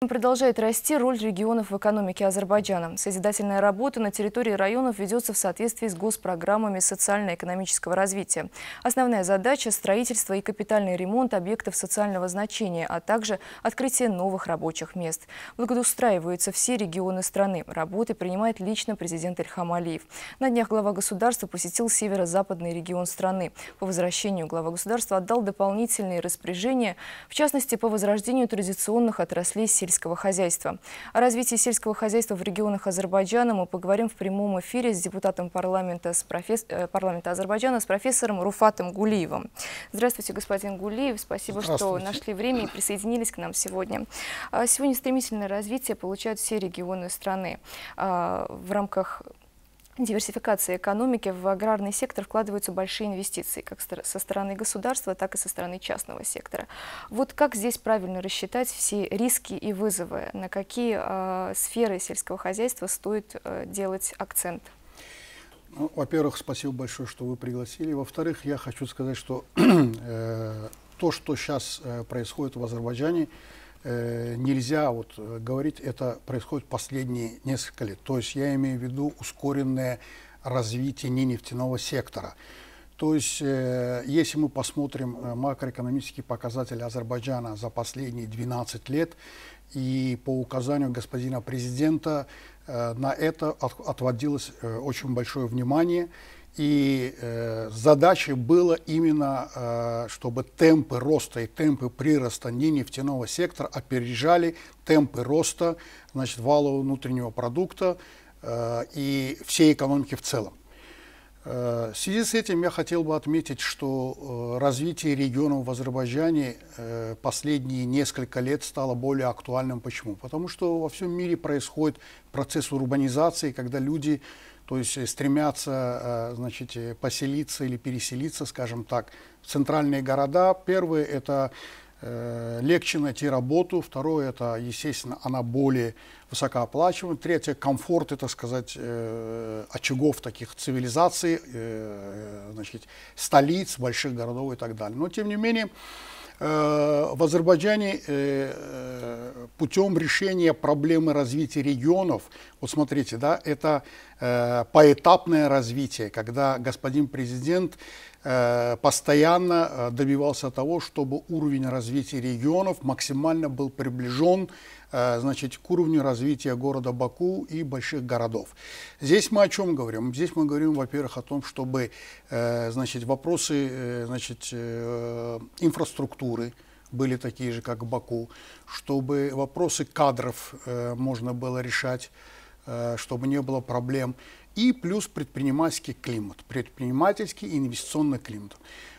Продолжает расти роль регионов в экономике Азербайджана. Созидательная работа на территории районов ведется в соответствии с госпрограммами социально-экономического развития. Основная задача – строительство и капитальный ремонт объектов социального значения, а также открытие новых рабочих мест. Благоустраиваются все регионы страны. Работы принимает лично президент Ильхам Алиев. На днях глава государства посетил северо-западный регион страны. По возвращению глава государства отдал дополнительные распоряжения, в частности, по возрождению традиционных отраслей сельского хозяйства. О развитии сельского хозяйства в регионах Азербайджана мы поговорим в прямом эфире с депутатом парламента, с професс... Э, парламента Азербайджана, с профессором Руфатом Гулиевым. Здравствуйте, господин Гулиев. Спасибо, что нашли время и присоединились к нам сегодня. А сегодня стремительное развитие получают все регионы страны а, в рамках диверсификации экономики в аграрный сектор вкладываются большие инвестиции, как со стороны государства, так и со стороны частного сектора. Вот как здесь правильно рассчитать все риски и вызовы, на какие э, сферы сельского хозяйства стоит э, делать акцент? Ну, во-первых, спасибо большое, что вы пригласили. Во-вторых, я хочу сказать, что э, то, что сейчас э, происходит в Азербайджане, Э, нельзя вот э, говорить, это происходит последние несколько лет. То есть я имею в виду ускоренное развитие не нефтяного сектора. То есть, э, если мы посмотрим макроэкономические показатели Азербайджана за последние 12 лет, и по указанию господина президента на это отводилось очень большое внимание – и э, задачей было именно, э, чтобы темпы роста и темпы прироста не нефтяного сектора опережали темпы роста значит, валового внутреннего продукта э, и всей экономики в целом. Э, в связи с этим я хотел бы отметить, что э, развитие регионов в Азербайджане э, последние несколько лет стало более актуальным. Почему? Потому что во всем мире происходит процесс урбанизации, когда люди то есть э, стремятся э, значит, э, поселиться или переселиться, скажем так, в центральные города. Первое – это легче найти работу, второе – это, естественно, она более высокооплачиваемая, третье – комфорт, это сказать, очагов таких цивилизаций, значит, столиц, больших городов и так далее. Но, тем не менее, Э, в Азербайджане э, э, путем решения проблемы развития регионов, вот смотрите, да, это поэтапное развитие, когда господин президент Э, постоянно э, добивался того, чтобы уровень развития регионов максимально был приближен э, значит, к уровню развития города Баку и больших городов. Здесь мы о чем говорим? Здесь мы говорим, во-первых, о том, чтобы значит, вопросы значит, инфраструктуры, были такие же, как Баку, чтобы вопросы кадров можно было решать, чтобы не было проблем и плюс предпринимательский климат, предпринимательский инвестиционный климат.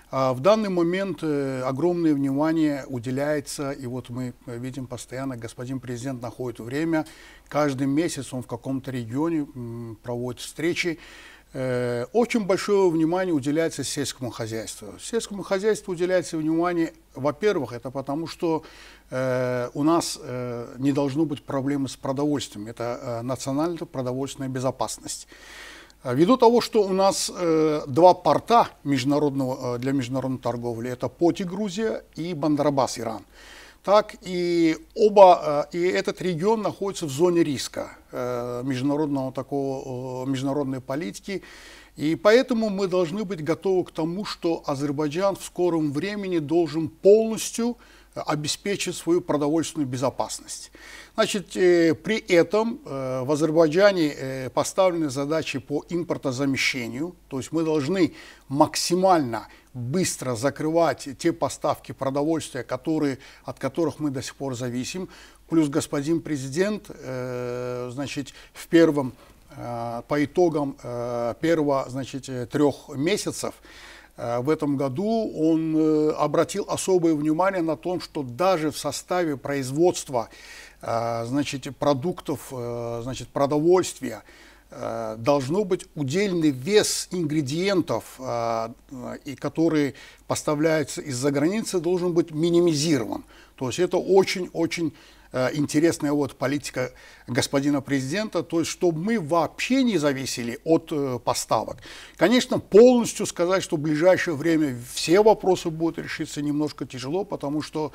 А, в данный момент э, огромное внимание уделяется, и вот мы э, видим постоянно, господин президент находит время, каждый месяц он в каком-то регионе проводит встречи, Э, очень большое внимание уделяется сельскому хозяйству. Сельскому хозяйству уделяется внимание, во-первых, это потому, что э, у нас э, не должно быть проблемы с продовольствием. Это э, национальная продовольственная безопасность. А ввиду того, что у нас э, два порта международного, э, для международной торговли, это Поти, Грузия и Бандарабас, Иран. Э, так и оба, э, и этот регион находится в зоне риска э, международного такого, э, международной политики. И поэтому мы должны быть готовы к тому, что Азербайджан в скором времени должен полностью обеспечить свою продовольственную безопасность. Значит, при этом в Азербайджане поставлены задачи по импортозамещению, то есть мы должны максимально быстро закрывать те поставки продовольствия, которые, от которых мы до сих пор зависим. Плюс господин президент э, значит, в первом, э, по итогам э, первого значит, э, трех месяцев э, в этом году он э, обратил особое внимание на том, что даже в составе производства значит, продуктов, значит, продовольствия, Э, должно быть удельный вес ингредиентов, э, э, и которые поставляются из-за границы, должен быть минимизирован. То есть это очень-очень интересная вот политика господина президента, то есть чтобы мы вообще не зависели от поставок. Конечно, полностью сказать, что в ближайшее время все вопросы будут решиться немножко тяжело, потому что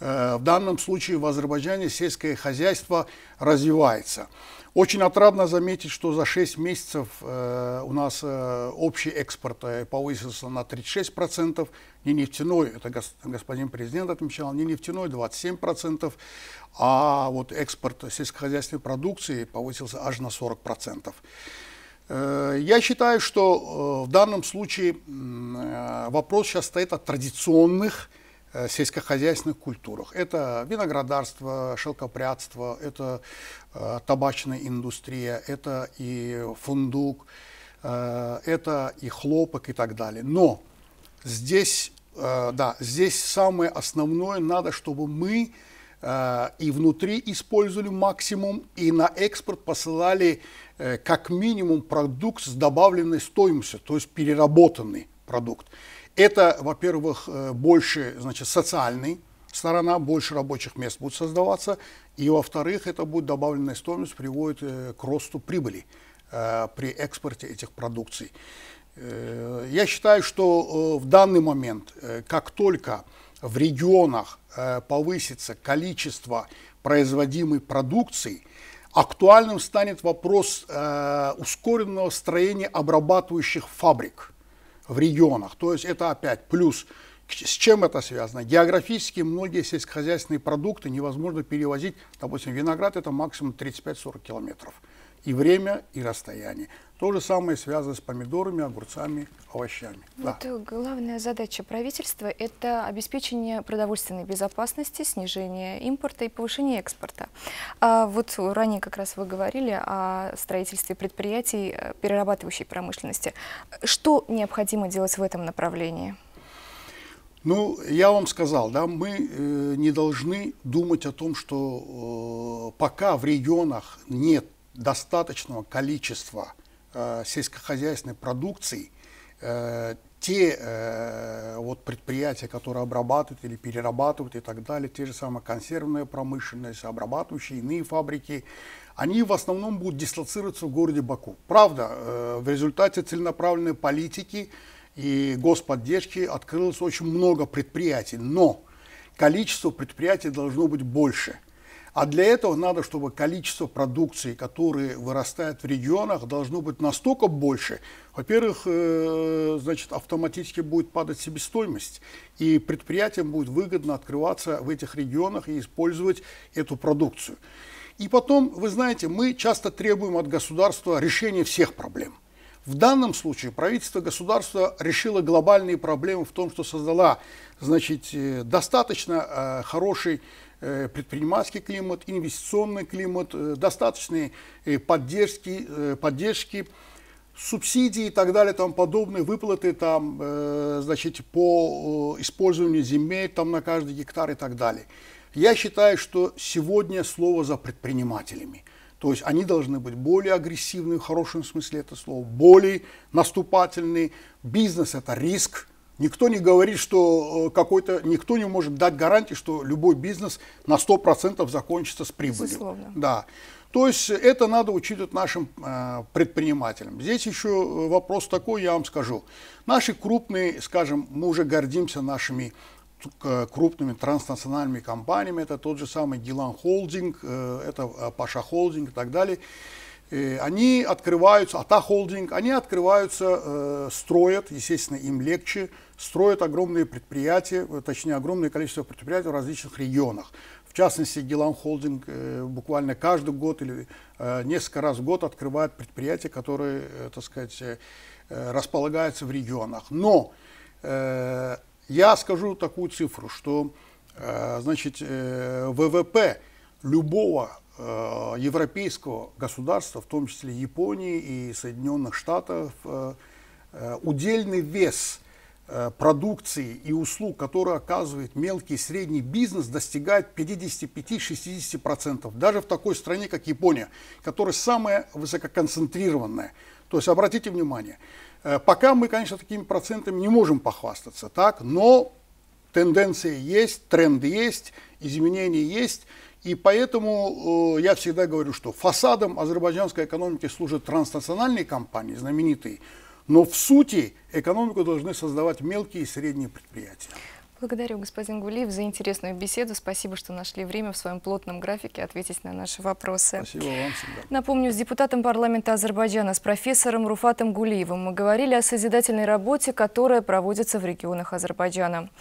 Э, в данном случае в Азербайджане сельское хозяйство развивается. Очень отрадно заметить, что за 6 месяцев э, у нас э, общий экспорт повысился на 36%, не нефтяной, это господин президент отмечал, не нефтяной 27%, а вот экспорт сельскохозяйственной продукции повысился аж на 40%. Я считаю, что в данном случае вопрос сейчас стоит о традиционных Э, сельскохозяйственных культурах. Это виноградарство, шелкопрядство, это э, табачная индустрия, это и фундук, э, это и хлопок и так далее. Но здесь, да, здесь самое основное надо, чтобы мы и внутри использовали максимум, и на экспорт посылали как минимум продукт с добавленной стоимостью, то есть переработанный продукт. Это, во-первых, э, больше значит, социальный сторона, больше рабочих мест будет создаваться, и, во-вторых, это будет добавленная стоимость, приводит э, к росту прибыли э, при экспорте этих продукций. Я считаю, что в данный момент, как только в регионах повысится количество производимой продукции, актуальным станет вопрос ускоренного строения обрабатывающих фабрик – в регионах. То есть это опять плюс. С чем это связано? Географически многие сельскохозяйственные продукты невозможно перевозить. Допустим, виноград это максимум 35-40 километров. И время, и расстояние. То же самое связано с помидорами, огурцами, овощами. Вот да. Э, главная задача правительства – это обеспечение продовольственной безопасности, снижение импорта и повышение экспорта. А вот ранее как раз вы говорили о строительстве предприятий э, перерабатывающей промышленности. Что необходимо делать в этом направлении? Ну, я вам сказал, да, мы э, не должны думать о том, что э, пока в регионах нет достаточного количества Э, сельскохозяйственной продукции э, те э, вот предприятия, которые обрабатывают или перерабатывают и так далее, те же самые консервные промышленность, обрабатывающие иные фабрики, они в основном будут дислоцироваться в городе Баку. Правда, в результате целенаправленной политики и господдержки открылось очень много предприятий, но количество предприятий должно быть больше – а для этого надо, чтобы количество продукции, которые вырастает в регионах, должно быть настолько больше. Во-первых, э, значит, автоматически будет падать себестоимость, и предприятиям будет выгодно открываться в этих регионах и использовать эту продукцию. И потом, вы знаете, мы часто требуем от государства решения всех проблем – в данном случае правительство государства решило глобальные проблемы в том, что создала значит, э, достаточно э, хороший э, предпринимательский климат, инвестиционный климат, достаточные поддержки, поддержки субсидии и так далее, там подобные выплаты там, значит, по использованию земель там, на каждый гектар и так далее. Я считаю, что сегодня слово за предпринимателями. То есть они должны быть более агрессивны в хорошем смысле этого слова, более наступательны. Бизнес – это риск. Никто не говорит, что э, какой-то, никто не может дать гарантии, что любой бизнес на 100% закончится с прибылью. Безусловно. Да. То есть это надо учитывать нашим э, предпринимателям. Здесь еще э, вопрос такой, я вам скажу. Наши крупные, скажем, мы уже гордимся нашими Э, крупными транснациональными компаниями. Это тот же самый Гилан Холдинг, э, это э, Паша Холдинг и так далее. Они открываются, Ата Холдинг, они открываются, строят, естественно, им легче, строят огромные предприятия, точнее, огромное количество предприятий в различных регионах. В частности, Гелан Холдинг буквально каждый год или несколько раз в год открывает предприятия, которые, так сказать, располагаются в регионах. Но я скажу такую цифру, что э, значит, э, ВВП любого э, европейского государства, в том числе Японии и Соединенных Штатов, удельный вес продукции и услуг, которые оказывает мелкий и средний бизнес, достигает 55-60%. Даже в такой стране, как Япония, которая самая высококонцентрированная. То есть, обратите внимание, Э, пока мы, конечно, такими процентами не можем похвастаться, так, но тенденция есть, тренд есть, изменения есть. И поэтому э, я всегда говорю, что фасадом азербайджанской экономики служат транснациональные компании, знаменитые, но в сути экономику должны создавать мелкие и средние предприятия. Благодарю, господин Гулиев, за интересную беседу. Спасибо, что нашли время в своем плотном графике ответить на наши вопросы. Спасибо вам всегда. Напомню, с депутатом парламента Азербайджана, с профессором Руфатом Гулиевым мы говорили о созидательной работе, которая проводится в регионах Азербайджана.